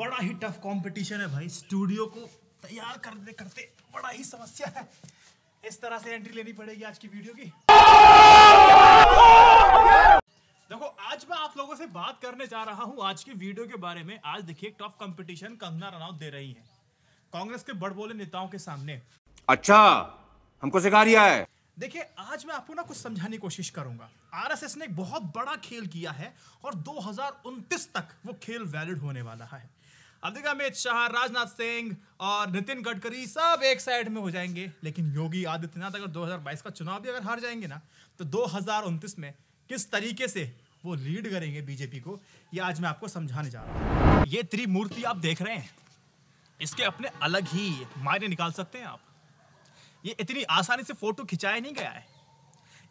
बड़ा ही tough competition है भाई स्टूडियो को तैयार करते करते बड़ा ही समस्या है इस तरह से एंट्री लेनी पड़ेगी आज की वीडियो की देखो आज मैं आप लोगों से बात करने जा रहा हूं आज की वीडियो के बारे में आज देखिए टफ कंपटीशन कंगना रनौत दे रही है कांग्रेस के बड़बोले नेताओं के सामने अच्छा हमको सिखा रिया है देखिए आज मैं आपको ना कुछ समझाने की कोशिश करूंगा आरएसएस ने एक बहुत बड़ा खेल किया है और 2029 तक वो खेल वैलिड होने वाला है अधिक अमित शाह राजनाथ सिंह और नितिन गडकरी सब एक साइड में हो जाएंगे लेकिन योगी आदित्यनाथ अगर 2022 का चुनाव भी अगर हार जाएंगे ना तो दो में किस तरीके से वो लीड करेंगे बीजेपी को ये आज मैं आपको समझाने जा रहा हूँ ये त्रिमूर्ति आप देख रहे हैं इसके अपने अलग ही मायने निकाल सकते हैं आप ये इतनी आसानी से फोटो खिंचाया नहीं गया है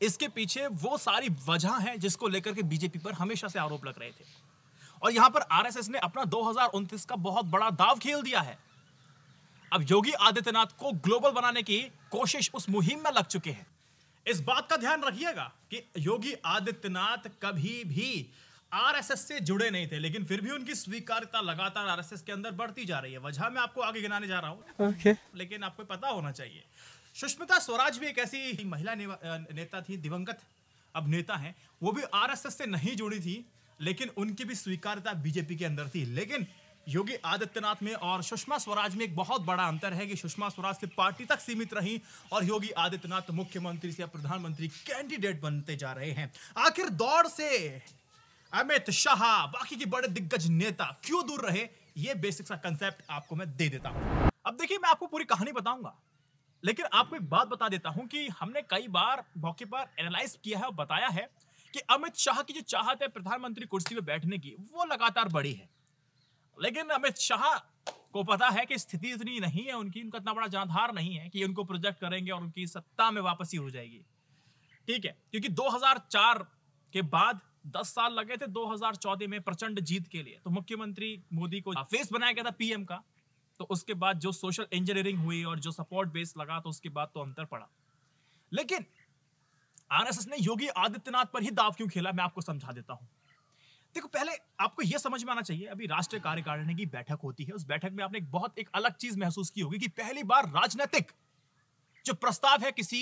इसके पीछे वो सारी वजह है जिसको लेकर के बीजेपी पर हमेशा से आरोप लग रहे थे और यहां पर आरएसएस ने अपना दो का बहुत बड़ा दाव खेल दिया है अब योगी आदित्यनाथ को ग्लोबल बनाने की कोशिश उस मुहिम में लग चुके हैं इस बात का ध्यान रखिएगा कि योगी आदित्यनाथ कभी भी आरएसएस से जुड़े नहीं थे लेकिन फिर भी उनकी स्वीकारता लगातार आरएसएस के अंदर बढ़ती जा रही है वजह मैं आपको आगे गिनाने जा रहा हूँ okay. लेकिन आपको पता होना चाहिए सुष्मिता स्वराज भी एक ऐसी महिला ने, नेता थी दिवंगत अब नेता हैं वो भी आरएसएस से नहीं जुड़ी थी लेकिन उनकी भी स्वीकारता बीजेपी के अंदर थी लेकिन योगी आदित्यनाथ में और सुषमा स्वराज में एक बहुत बड़ा अंतर है कि सुषमा स्वराज से पार्टी तक सीमित रही और योगी आदित्यनाथ मुख्यमंत्री से प्रधानमंत्री कैंडिडेट बनते जा रहे हैं आखिर दौड़ से अमित शाह बाकी के बड़े दिग्गज नेता क्यों दूर रहे ये बेसिक सा कंसेप्ट आपको मैं दे देता हूं अब देखिए मैं आपको पूरी कहानी बताऊंगा लेकिन आपको एक बात बता देता हूं कि हमने कई बार मौके पर एनालाइज किया है और बताया है कि अमित शाह की जो चाहत है प्रधानमंत्री कुर्सी पर बैठने की वो लगातार बड़ी है लेकिन अमित शाह को पता है कि स्थिति इतनी नहीं है उनकी उनका इतना बड़ा जानधार नहीं है कि उनको प्रोजेक्ट करेंगे और उनकी सत्ता में वापसी हो जाएगी ठीक है क्योंकि 2004 के बाद 10 साल लगे थे 2014 में प्रचंड जीत के लिए तो मुख्यमंत्री मोदी को फेस बनाया गया था पीएम का तो उसके बाद जो सोशल इंजीनियरिंग हुई और जो सपोर्ट बेस लगा तो उसके बाद तो अंतर पड़ा लेकिन आरएसएस ने योगी आदित्यनाथ पर ही दाव क्यों खेला मैं आपको समझा देता हूं देखो पहले आपको यह समझ में आना चाहिए अभी राष्ट्रीय कार्यकारिणी की बैठक होती है उस बैठक में आपने एक बहुत एक अलग चीज महसूस की होगी कि पहली बार राजनीतिक जो प्रस्ताव है किसी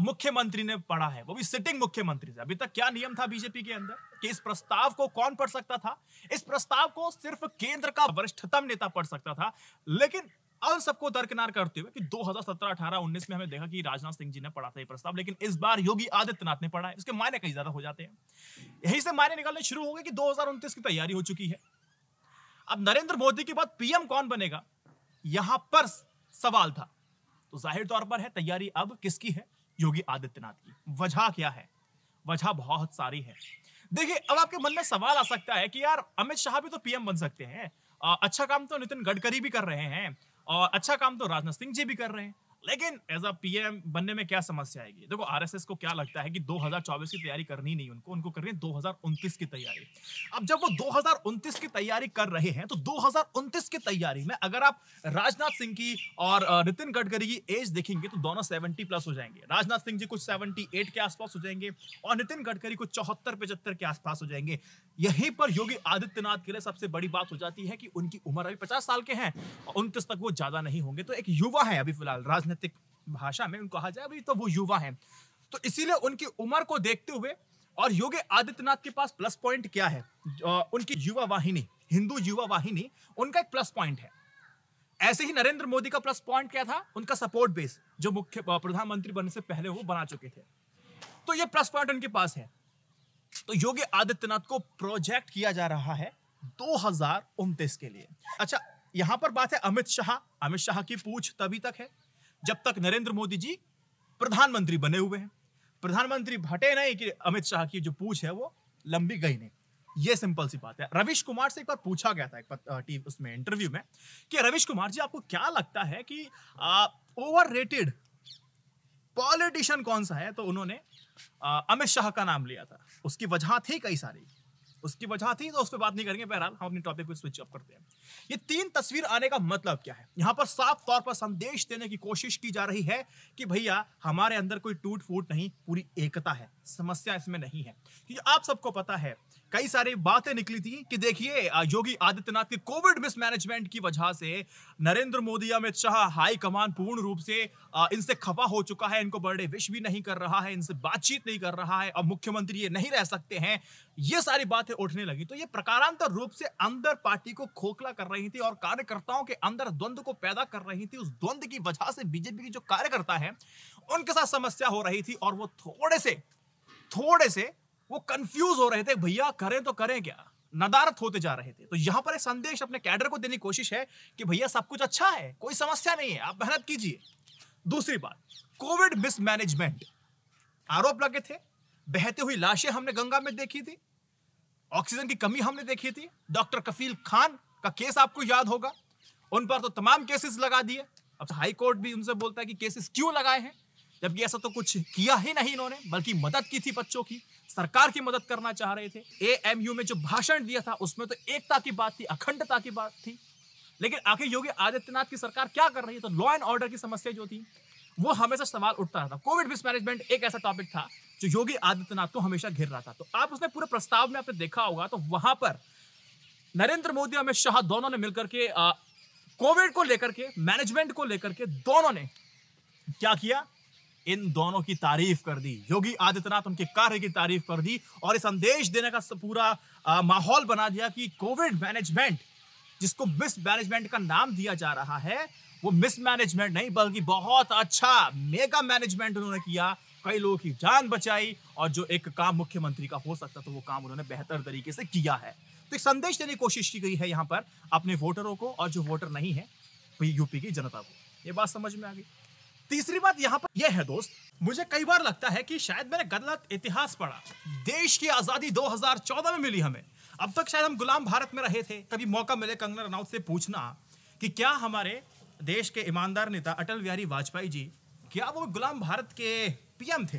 मुख्यमंत्री ने पढ़ा है वो भी सिटिंग मुख्यमंत्री से अभी तक क्या नियम था बीजेपी के अंदर कि इस प्रस्ताव को कौन पढ़ सकता था इस प्रस्ताव को सिर्फ केंद्र का वरिष्ठतम नेता पढ़ सकता था लेकिन और सबको दरकिनार करते हुए कि 2017, 18, 19 में हमें देखा कि राजनाथ सिंह जी ने पढ़ा था ये प्रस्ताव लेकिन इस बार योगी आदित्यनाथ ने पढ़ा है इसके मायने कहीं ज्यादा हो जाते हैं यही से मायने निकालने शुरू हो गए कि दो की तैयारी हो चुकी है अब नरेंद्र मोदी के बाद पीएम कौन बनेगा यहां पर सवाल था तो जाहिर तौर पर है तैयारी अब किसकी है योगी आदित्यनाथ की वजह क्या है वजह बहुत सारी है देखिए अब आपके मन में सवाल आ सकता है कि यार अमित शाह भी तो पीएम बन सकते हैं अच्छा काम तो नितिन गडकरी भी कर रहे हैं और अच्छा काम तो राजनाथ सिंह जी भी कर रहे हैं लेकिन एज अ पी बनने में क्या समस्या आएगी देखो आर को क्या लगता है कि 2024 की तैयारी करनी नहीं उनको उनको करनी है दो की तैयारी अब जब वो दो की तैयारी कर रहे हैं तो दो की तैयारी में अगर आप राजनाथ सिंह की और नितिन गडकरी की एज देखेंगे तो दोनों सेवेंटी प्लस हो जाएंगे राजनाथ सिंह जी कुछ सेवेंटी के आसपास हो जाएंगे और नितिन गडकरी कुछ चौहत्तर पचहत्तर के आसपास हो जाएंगे यहीं पर योगी आदित्यनाथ के लिए सबसे बड़ी बात हो जाती है कि उनकी उम्र अभी पचास साल के हैं और उनतीस तक वो ज्यादा नहीं होंगे तो एक युवा है अभी फिलहाल राजनीतिक भाषा में उनको कहा जाए अभी तो वो युवा है तो इसीलिए उनकी उम्र को देखते हुए और योगी आदित्यनाथ के पास प्लस पॉइंट क्या है उनकी युवा वाहिनी हिंदू युवा वाहिनी उनका एक प्लस पॉइंट है ऐसे ही नरेंद्र मोदी का प्लस पॉइंट क्या था उनका सपोर्ट बेस जो मुख्य प्रधानमंत्री बनने से पहले वो बना चुके थे तो ये प्लस पॉइंट उनके पास है तो योगी आदित्यनाथ को प्रोजेक्ट किया जा रहा है दो के लिए अच्छा यहां पर बात है अमित शाह अमित शाह की पूछ तभी तक है जब तक नरेंद्र मोदी जी प्रधानमंत्री बने हुए हैं प्रधानमंत्री हटे नहीं कि अमित शाह की जो पूछ है वो लंबी गई नहीं ये सिंपल सी बात है रविश कुमार से एक बार पूछा गया था एक टीवी उसमें इंटरव्यू में कि रविश कुमार जी आपको क्या लगता है कि ओवर रेटेड पॉलिटिशियन कौन सा है तो उन्होंने अमित शाह का नाम लिया था उसकी वजह थी कई सारी उसकी वजह थी तो उस पर बात नहीं करेंगे बहरहाल हम अपने टॉपिक पर स्विच अप करते हैं ये तीन तस्वीर आने का मतलब क्या है यहाँ पर साफ तौर पर संदेश देने की कोशिश की जा रही है कि भैया हमारे अंदर कोई टूट फूट नहीं पूरी एकता है समस्या इसमें नहीं है क्योंकि आप सबको पता है कई सारी बातें निकली थी कि देखिए योगी आदित्यनाथ के कोविड मिसमैनेजमेंट की वजह से नरेंद्र मोदी अमित शाह हाईकमान पूर्ण रूप से इनसे खफा हो चुका है इनको बर्थडे विश भी नहीं कर रहा है इनसे बातचीत नहीं कर रहा है अब मुख्यमंत्री ये नहीं रह सकते हैं ये सारी बातें उठने लगी तो ये प्रकारांतर रूप से अंदर पार्टी को खोखला कर रही थी और कार्यकर्ताओं के अंदर द्वंद्व को पैदा कर रही थी उस द्वंद्व की वजह से बीजेपी की जो कार्यकर्ता है उनके साथ समस्या हो रही थी और वो थोड़े से थोड़े से वो कंफ्यूज हो रहे थे भैया करें तो करें क्या नदारत होते जा रहे थे तो यहां पर एक संदेश अपने कैडर को देने की कोशिश है कि भैया सब कुछ अच्छा है कोई समस्या नहीं है आप मेहनत कीजिए दूसरी बात कोविड मिसमैनेजमेंट आरोप लगे थे बहती हुई लाशें हमने गंगा में देखी थी ऑक्सीजन की कमी हमने देखी थी डॉक्टर कफील खान का केस आपको याद होगा उन पर तो तमाम केसेस लगा दिए अब तो हाई कोर्ट भी उनसे बोलता है कि केसेस क्यों लगाए हैं जबकि ऐसा तो कुछ किया ही नहीं इन्होंने बल्कि मदद की थी बच्चों की सरकार की मदद करना चाह रहे थे ए में जो भाषण दिया था उसमें तो एकता की बात थी अखंडता की बात थी लेकिन आखिर योगी आदित्यनाथ की सरकार क्या कर रही है तो लॉ एंड ऑर्डर की समस्या जो थी वो हमेशा सवाल उठता रहा था कोविड मिसमैनेजमेंट एक ऐसा टॉपिक था जो योगी आदित्यनाथ को हमेशा घिर रहा था तो आप उसने पूरे प्रस्ताव में आपने देखा होगा तो वहां पर नरेंद्र मोदी अमित शाह दोनों ने मिलकर के कोविड को लेकर के मैनेजमेंट को लेकर के दोनों ने क्या किया इन दोनों की तारीफ कर दी योगी आदित्यनाथ उनके कार्य की तारीफ कर दी और इस संदेश देने का पूरा माहौल बना दिया कि कोविड मैनेजमेंट जिसको मिस मैनेजमेंट का नाम दिया जा रहा है वो मिस मैनेजमेंट नहीं बल्कि बहुत अच्छा मेगा मैनेजमेंट उन्होंने किया कई लोगों की जान बचाई और जो एक काम मुख्यमंत्री का हो सकता था तो वो काम उन्होंने बेहतर तरीके से किया है तो एक संदेश देने की कोशिश की गई है यहाँ पर अपने वोटरों को और जो वोटर नहीं है यूपी की जनता को ये बात समझ में आ गई तीसरी बात यहाँ पर यह है दोस्त मुझे कई बार लगता है कि शायद मैंने गलत इतिहास पढ़ा देश की आजादी 2014 में मिली हमें अब तक शायद हम गुलाम भारत में रहे थे कभी मौका मिले कंगना रनौत से पूछना कि क्या हमारे देश के ईमानदार नेता अटल बिहारी वाजपेयी जी क्या वो गुलाम भारत के पीएम थे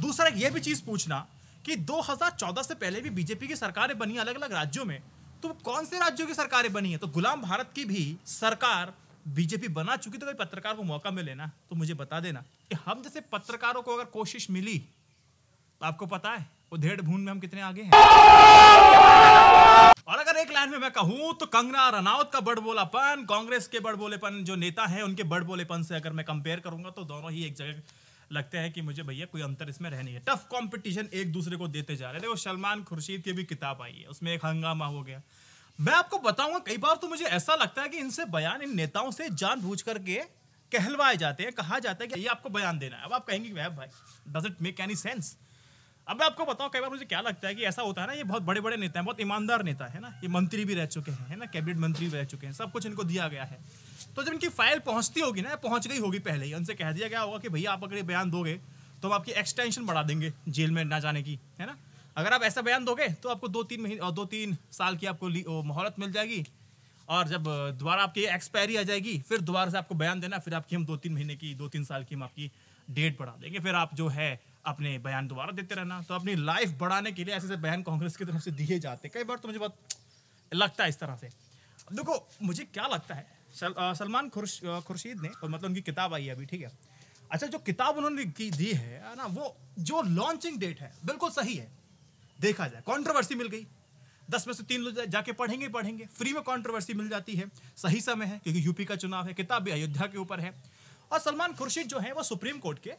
दूसरा यह भी चीज़ पूछना कि 2014 से पहले भी बीजेपी की सरकारें बनी अलग अलग राज्यों में तो कौन से राज्यों की सरकारें बनी है तो गुलाम भारत की भी सरकार बीजेपी बना चुकी तो कभी पत्रकार को मौका मिले ना तो मुझे बता देना कि हम जैसे पत्रकारों को अगर कोशिश मिली तो आपको पता है उधेड़ भून में हम कितने आगे हैं और अगर एक लाइन में मैं कहूं तो कंगना रनावत का बड़ बोलापन कांग्रेस के बड़ बोलेपन जो नेता है उनके बड़ बोलेपन से अगर मैं कंपेयर करूंगा तो दोनों ही एक जगह लगते हैं कि मुझे भैया कोई अंतर इसमें रहनी है टफ कंपटीशन एक दूसरे को देते जा रहे देखो सलमान खुर्शीद की भी किताब आई है उसमें एक हंगामा हो गया मैं आपको बताऊंगा कई बार तो मुझे ऐसा लगता है कि इनसे बयान इन नेताओं से जानबूझ करके कहलवाए जाते हैं कहा जाता है कि ये आपको बयान देना है अब आप कहेंगे वह भाई does it make any sense अब मैं आपको बताऊं कई बार मुझे क्या लगता है कि ऐसा होता है ना ये बहुत बड़े बड़े नेता हैं बहुत ईमानदार नेता है ना ये मंत्री भी रह चुके हैं है ना कैबिनेट मंत्री भी रह चुके हैं सब कुछ इनको दिया गया है तो जब इनकी फाइल पहुंचती होगी ना पहुंच गई होगी पहले ही उनसे कह दिया गया होगा कि भैया आप अगर ये बयान दोगे तो हम आपकी एक्सटेंशन बढ़ा देंगे जेल में ना जाने की है ना अगर आप ऐसा बयान दोगे तो आपको दो तीन महीने दो तीन साल की आपको मोहलत मिल जाएगी और जब दोबारा आपकी एक्सपायरी आ जाएगी फिर दोबारा से आपको बयान देना फिर आपकी हम दो तीन महीने की दो तीन साल की हम आपकी डेट बढ़ा देंगे फिर आप जो है अपने बयान दोबारा देते रहना तो अपनी लाइफ बढ़ाने के लिए ऐसे ऐसे बयान कांग्रेस की तरफ से दिए जाते कई बार तो मुझे बहुत लगता है इस तरह से देखो मुझे क्या लगता है सल, सलमान खुर्शीद ने और मतलब उनकी किताब आई है अभी ठीक है अच्छा जो किताब उन्होंने की दी है ना वो जो लॉन्चिंग डेट है बिल्कुल सही है देखा जाए कॉन्ट्रोवर्सी मिल गई दस में से तीन लोग जाके पढ़ेंगे पढ़ेंगे फ्री में कॉन्ट्रोवर्सी मिल जाती है सही समय है क्योंकि यूपी का चुनाव है किताब भी अयोध्या के ऊपर है और सलमान खुर्शीद जो है वो सुप्रीम कोर्ट के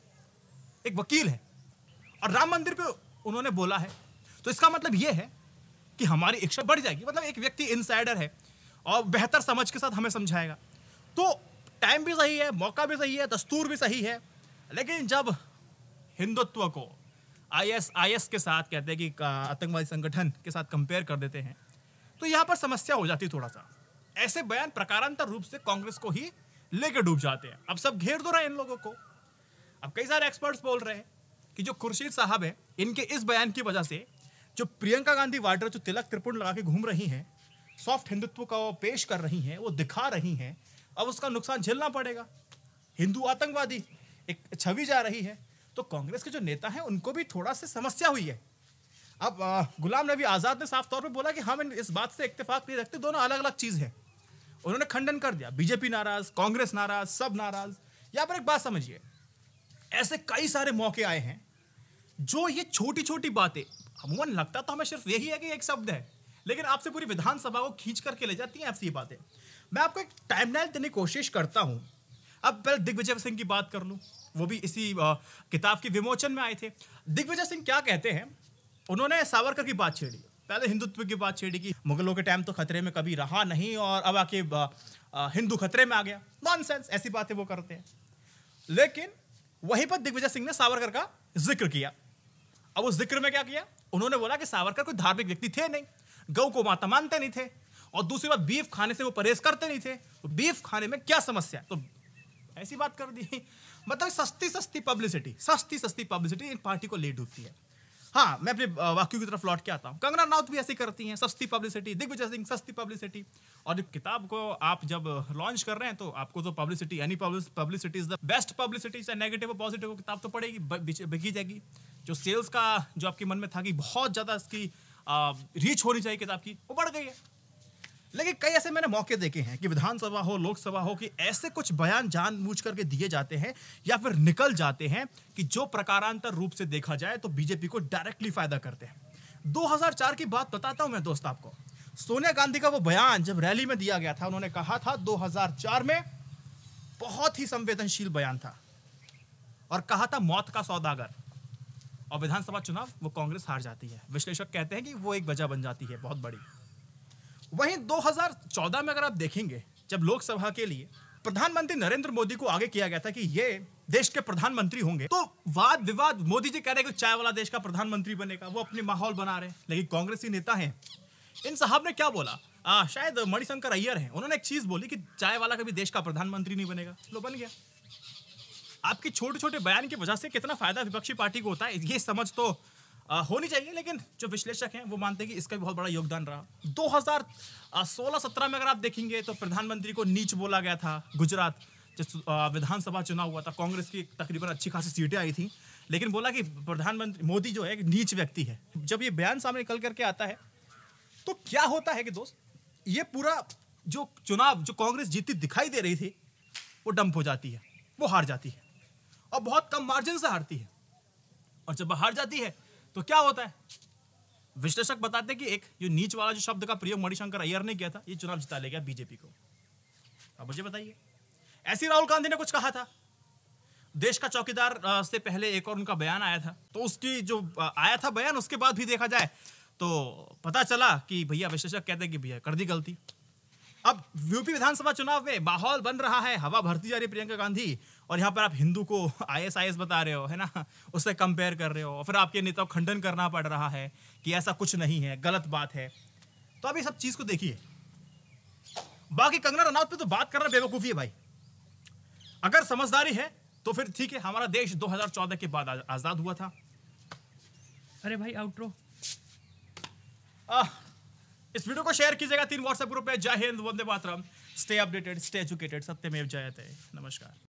एक वकील है और राम मंदिर पे उन्होंने बोला है तो इसका मतलब ये है कि हमारी इच्छा बढ़ जाएगी मतलब एक व्यक्ति इनसाइडर है और बेहतर समझ के साथ हमें समझाएगा तो टाइम भी सही है मौका भी सही है दस्तूर भी सही है लेकिन जब हिंदुत्व को आईएस आईएस के साथ कहते हैं कि आतंकवादी संगठन के साथ कंपेयर कर देते हैं तो यहाँ पर समस्या हो जाती थोड़ा सा ऐसे बयान प्रकारांतर रूप से कांग्रेस को ही लेके डूब जाते हैं अब सब घेर दो तो रहे हैं इन लोगों को अब कई सारे एक्सपर्ट्स बोल रहे हैं कि जो खुर्शीद साहब हैं इनके इस बयान की वजह से जो प्रियंका गांधी वाड्रा जो तिलक त्रिपुण लगा के घूम रही हैं सॉफ्ट हिंदुत्व का वो पेश कर रही हैं वो दिखा रही हैं अब उसका नुकसान झेलना पड़ेगा हिंदू आतंकवादी एक छवि जा रही है तो कांग्रेस के जो नेता हैं उनको भी थोड़ा सा समस्या हुई है अब गुलाम नबी आज़ाद ने साफ तौर पर बोला कि हम हाँ, इस बात से इतफाक नहीं रखते दोनों अलग अलग चीज़ है उन्होंने खंडन कर दिया बीजेपी नाराज कांग्रेस नाराज सब नाराज यहाँ पर एक बात समझिए ऐसे कई सारे मौके आए हैं जो ये छोटी छोटी बातें अमूमन लगता तो हमें सिर्फ यही है कि एक शब्द है लेकिन आपसे पूरी विधानसभा को खींच करके ले जाती हैं आपसे ये बातें मैं आपको एक टाइम देने की कोशिश करता हूँ अब पहले दिग्विजय सिंह की बात कर लूँ वो भी इसी किताब के विमोचन में आए थे दिग्विजय सिंह क्या कहते हैं उन्होंने सावरकर की बात छेड़ी पहले हिंदुत्व की बात छेड़ी कि मुगलों के टाइम तो खतरे में कभी रहा नहीं और अब आके हिंदू खतरे में आ गया नॉनसेंस ऐसी बातें वो करते हैं लेकिन वहीं पर दिग्विजय सिंह ने सावरकर का जिक्र किया अब उस जिक्र में क्या किया उन्होंने बोला कि सावरकर कोई धार्मिक व्यक्ति थे नहीं गौ को माता मानते नहीं थे और दूसरी बात बीफ खाने से वो परहेज करते नहीं थे तो बीफ खाने में क्या समस्या तो ऐसी बात कर दी मतलब सस्ती सस्ती पब्लिसिटी सस्ती सस्ती पब्लिसिटी इन पार्टी को ले डूबती है हाँ मैं अपने वाक्य की तरफ लौट के आता हूँ कंगना रनाउत भी ऐसी करती हैं सस्ती पब्लिसिटी दिग्विजय सिंह सस्ती पब्लिसिटी और जब किताब को आप जब लॉन्च कर रहे हैं तो आपको तो publicity any publicity is the best publicity चाहे नेगेटिव और पॉजिटिव हो किताब तो पड़ेगी बिकी जाएगी जो सेल्स का जो आपके मन में था कि बहुत ज़्यादा इसकी रीच होनी चाहिए किताब की वो बढ़ गई है लेकिन कई ऐसे मैंने मौके देखे हैं कि विधानसभा हो लोकसभा हो कि ऐसे कुछ बयान जानबूझ करके दिए जाते हैं या फिर निकल जाते हैं कि जो प्रकारांतर रूप से देखा जाए तो बीजेपी को डायरेक्टली फायदा करते हैं 2004 की बात बताता हूं मैं दोस्त आपको सोनिया गांधी का वो बयान जब रैली में दिया गया था उन्होंने कहा था 2004 में बहुत ही संवेदनशील बयान था और कहा था मौत का सौदागर और विधानसभा चुनाव वो कांग्रेस हार जाती है विश्लेषक कहते हैं कि वो एक वजह बन जाती है बहुत बड़ी वहीं 2014 में अगर आप देखेंगे जब लोकसभा के लिए प्रधानमंत्री नरेंद्र मोदी को आगे किया गया था कि ये देश के प्रधानमंत्री होंगे तो वाद विवाद मोदी जी कह रहे हैं कि चाय वाला देश का प्रधानमंत्री बनेगा वो अपने माहौल बना रहे हैं लेकिन कांग्रेसी नेता हैं इन साहब ने क्या बोला आ, शायद मणिशंकर अय्यर हैं उन्होंने एक चीज बोली कि चाय वाला कभी देश का प्रधानमंत्री नहीं बनेगा लो बन गया आपके छोटे छोटे बयान की वजह से कितना फायदा विपक्षी पार्टी को होता है ये समझ तो आ, होनी चाहिए लेकिन जो विश्लेषक हैं वो मानते हैं कि इसका भी बहुत बड़ा योगदान रहा 2016-17 में अगर आप देखेंगे तो प्रधानमंत्री को नीच बोला गया था गुजरात जब विधानसभा चुनाव हुआ था कांग्रेस की तकरीबन अच्छी खासी सीटें आई थी लेकिन बोला कि प्रधानमंत्री मोदी जो है एक नीच व्यक्ति है जब ये बयान सामने निकल करके आता है तो क्या होता है कि दोस्त ये पूरा जो चुनाव जो कांग्रेस जीती दिखाई दे रही थी वो डंप हो जाती है वो हार जाती है और बहुत कम मार्जिन से हारती है और जब हार जाती है तो क्या होता है विश्लेषक बताते कि एक जो नीच वाला जो शब्द का प्रयोग मणिशंकर अय्यर ने किया था ये चुनाव जिता ले गया बीजेपी को अब मुझे बताइए ऐसे राहुल गांधी ने कुछ कहा था देश का चौकीदार से पहले एक और उनका बयान आया था तो उसकी जो आया था बयान उसके बाद भी देखा जाए तो पता चला कि भैया विश्लेषक कहते हैं कि भैया कर दी गलती अब यूपी विधानसभा चुनाव में माहौल बन रहा है हवा भरती जा रही है प्रियंका गांधी और यहाँ पर आप हिंदू को आईएसआईएस बता रहे हो है ना उससे कंपेयर कर रहे हो और फिर आपके नेताओं को खंडन करना पड़ रहा है कि ऐसा कुछ नहीं है गलत बात है तो अभी सब चीज़ को देखिए बाकी कंगना रनौत पे तो बात करना बेवकूफ़ी है भाई अगर समझदारी है तो फिर ठीक है हमारा देश 2014 के बाद आज़ाद हुआ था अरे भाई आउट्रो आह इस वीडियो को शेयर कीजिएगा तीन व्हाट्सएप ग्रुप पे जय हिंद वंदे मातरम स्टे अपडेटेड स्टे एजुकेटेड सत्यमेव जयते नमस्कार